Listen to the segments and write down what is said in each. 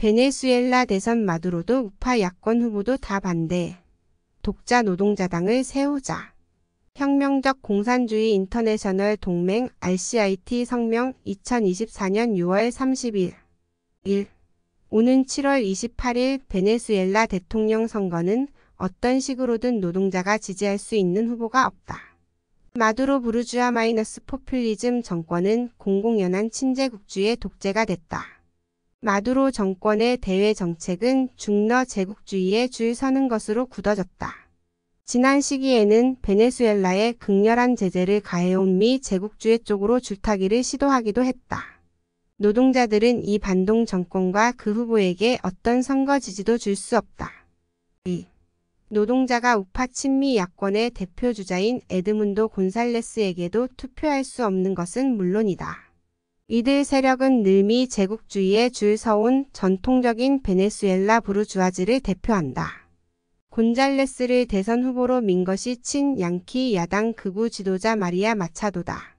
베네수엘라 대선 마두로도 우파 야권 후보도 다 반대. 독자 노동자당을 세우자. 혁명적 공산주의 인터내셔널 동맹 RCIT 성명 2024년 6월 30일 1. 오는 7월 28일 베네수엘라 대통령 선거는 어떤 식으로든 노동자가 지지할 수 있는 후보가 없다. 마두로 부르주아 마이너스 포퓰리즘 정권은 공공연한 친제국주의 독재가 됐다. 마두로 정권의 대외 정책은 중러 제국주의에 줄 서는 것으로 굳어졌다. 지난 시기에는 베네수엘라에 극렬한 제재를 가해온 미 제국주의 쪽으로 줄타기를 시도하기도 했다. 노동자들은 이 반동 정권과 그 후보에게 어떤 선거 지지도 줄 수 없다. 2. 노동자가 우파 친미 야권의 대표 주자인 에드문도 곤살레스에게도 투표할 수 없는 것은 물론이다. 이들 세력은 늘미 제국주의에 줄 서온 전통적인 베네수엘라 부르주아즈를 대표한다. 곤잘레스를 대선 후보로 민 것이 친 양키 야당 극우 지도자 마리아 마차도다.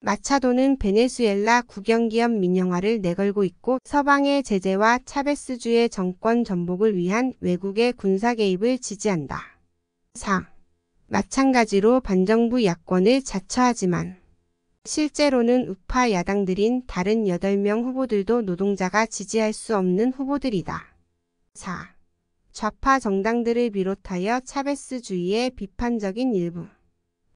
마차도는 베네수엘라 국영기업 민영화를 내걸고 있고 서방의 제재와 차베스주의 정권 전복을 위한 외국의 군사 개입을 지지한다. 4. 마찬가지로 반정부 야권을 자처하지만 실제로는 우파 야당들인 다른 8명 후보들도 노동자가 지지할 수 없는 후보들이다. 4. 좌파 정당들을 비롯하여 차베스주의의 비판적인 일부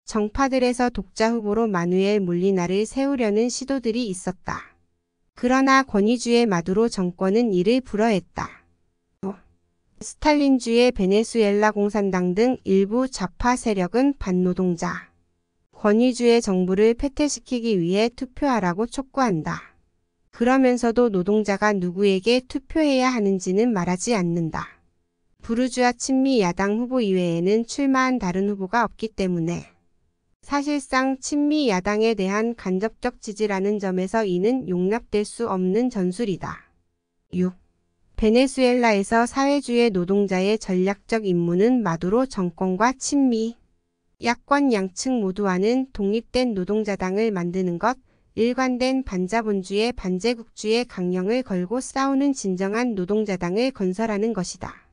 정파들에서 독자 후보로 마누엘 몰리나를 세우려는 시도들이 있었다. 그러나 권위주의 마두로 정권은 이를 불허했다. 스탈린주의 베네수엘라 공산당 등 일부 좌파 세력은 반노동자, 권위주의 정부를 폐퇴시키기 위해 투표하라고 촉구한다. 그러면서도 노동자가 누구에게 투표해야 하는지는 말하지 않는다. 부르주아 친미 야당 후보 이외에는 출마한 다른 후보가 없기 때문에 사실상 친미 야당에 대한 간접적 지지라는 점에서 이는 용납될 수 없는 전술이다. 6. 베네수엘라에서 사회주의 노동자의 전략적 임무는 마두로 정권과 친미 야권 양측 모두와는 독립된 노동자당을 만드는 것, 일관된 반자본주의 반제국주의 강령을 걸고 싸우는 진정한 노동자당을 건설하는 것이다.